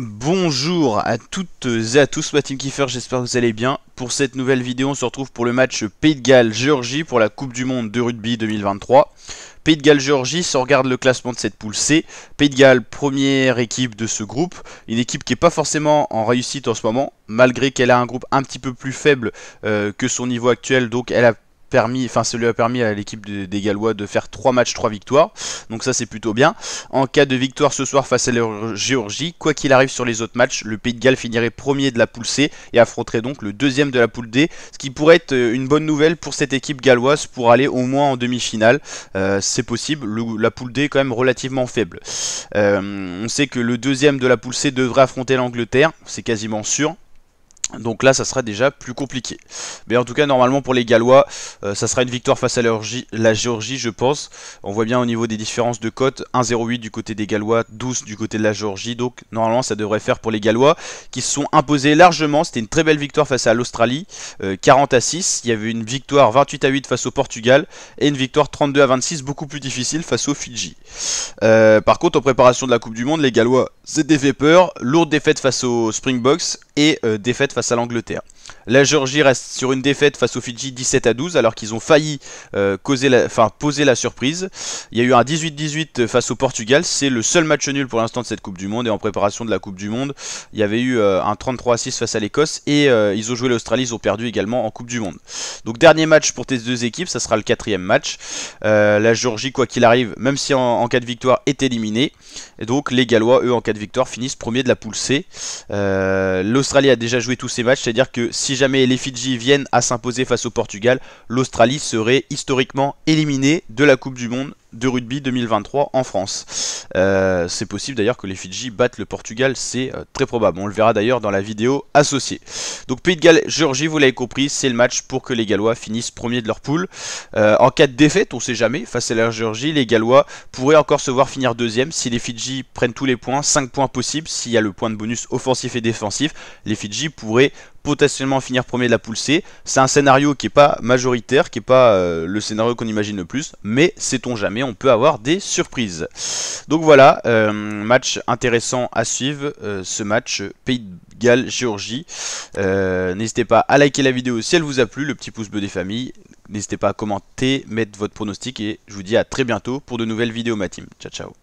Bonjour à toutes et à tous, ma Team Kiefer, j'espère que vous allez bien. Pour cette nouvelle vidéo, on se retrouve pour le match Pays de Galles-Géorgie pour la Coupe du Monde de rugby 2023. Pays de Galles-Géorgie, si on regarde le classement de cette poule C, Pays de Galles, première équipe de ce groupe, une équipe qui n'est pas forcément en réussite en ce moment, malgré qu'elle a un groupe un petit peu plus faible euh, que son niveau actuel, donc elle a permis, enfin cela a permis à l'équipe des Gallois de faire 3 matchs, 3 victoires. Donc ça c'est plutôt bien. En cas de victoire ce soir face à la Géorgie, quoi qu'il arrive sur les autres matchs, le Pays de Galles finirait premier de la poule C et affronterait donc le deuxième de la poule D, ce qui pourrait être euh, une bonne nouvelle pour cette équipe galloise pour aller au moins en demi-finale. Euh, c'est possible, la poule D est quand même relativement faible. Euh, on sait que le deuxième de la poule C devrait affronter l'Angleterre, c'est quasiment sûr. Donc là, ça sera déjà plus compliqué. Mais en tout cas, normalement, pour les Gallois, euh, ça sera une victoire face à la, Géorgie, je pense. On voit bien au niveau des différences de cotes, 1-0-8 du côté des Gallois, 12 du côté de la Géorgie. Donc normalement, ça devrait faire pour les Gallois, qui se sont imposés largement. C'était une très belle victoire face à l'Australie, 40 euh, à 6. Il y avait une victoire 28 à 8 face au Portugal, et une victoire 32 à 26, beaucoup plus difficile face aux Fidji. Euh, par contre, en préparation de la Coupe du Monde, les Gallois c'est fait peur. Lourde défaite face aux Springboks, et euh, défaite face à l'Angleterre. La Géorgie reste sur une défaite face aux Fidji 17 à 12 alors qu'ils ont failli euh, causer poser la surprise. Il y a eu un 18-18 euh, face au Portugal. C'est le seul match nul pour l'instant de cette Coupe du Monde. Et en préparation de la Coupe du Monde, il y avait eu euh, un 33-6 face à l'Écosse. Et ils ont joué l'Australie, ils ont perdu également en Coupe du Monde. Donc dernier match pour tes deux équipes, ça sera le quatrième match. la Géorgie, quoi qu'il arrive, même si en, cas de victoire, est éliminée. Et donc les Gallois, eux, en cas de victoire, finissent premier de la poule C. L'Australie a déjà joué tous ses matchs, c'est-à-dire que si jamais les Fidji viennent à s'imposer face au Portugal, l'Australie serait historiquement éliminée de la Coupe du Monde de rugby 2023 en France. Euh, c'est possible d'ailleurs que les Fidji battent le Portugal, c'est euh, très probable. On le verra d'ailleurs dans la vidéo associée. Donc Pays de Galles, Géorgie, vous l'avez compris, c'est le match pour que les Gallois finissent premier de leur poule. Euh, en cas de défaite, on sait jamais, face à la Géorgie, les Gallois pourraient encore se voir finir deuxième si les Fidji prennent tous les points, 5 points possibles, s'il y a le point de bonus offensif et défensif, les Fidji pourraient potentiellement finir premier de la poule C. C'est un scénario qui n'est pas majoritaire, qui n'est pas le scénario qu'on imagine le plus, mais sait-on jamais on peut avoir des surprises. Donc voilà, euh, match intéressant à suivre, euh, ce match Pays de Galles, Géorgie. Euh, n'hésitez pas à liker la vidéo si elle vous a plu, le petit pouce bleu des familles. N'hésitez pas à commenter, mettre votre pronostic et je vous dis à très bientôt pour de nouvelles vidéos ma team. Ciao ciao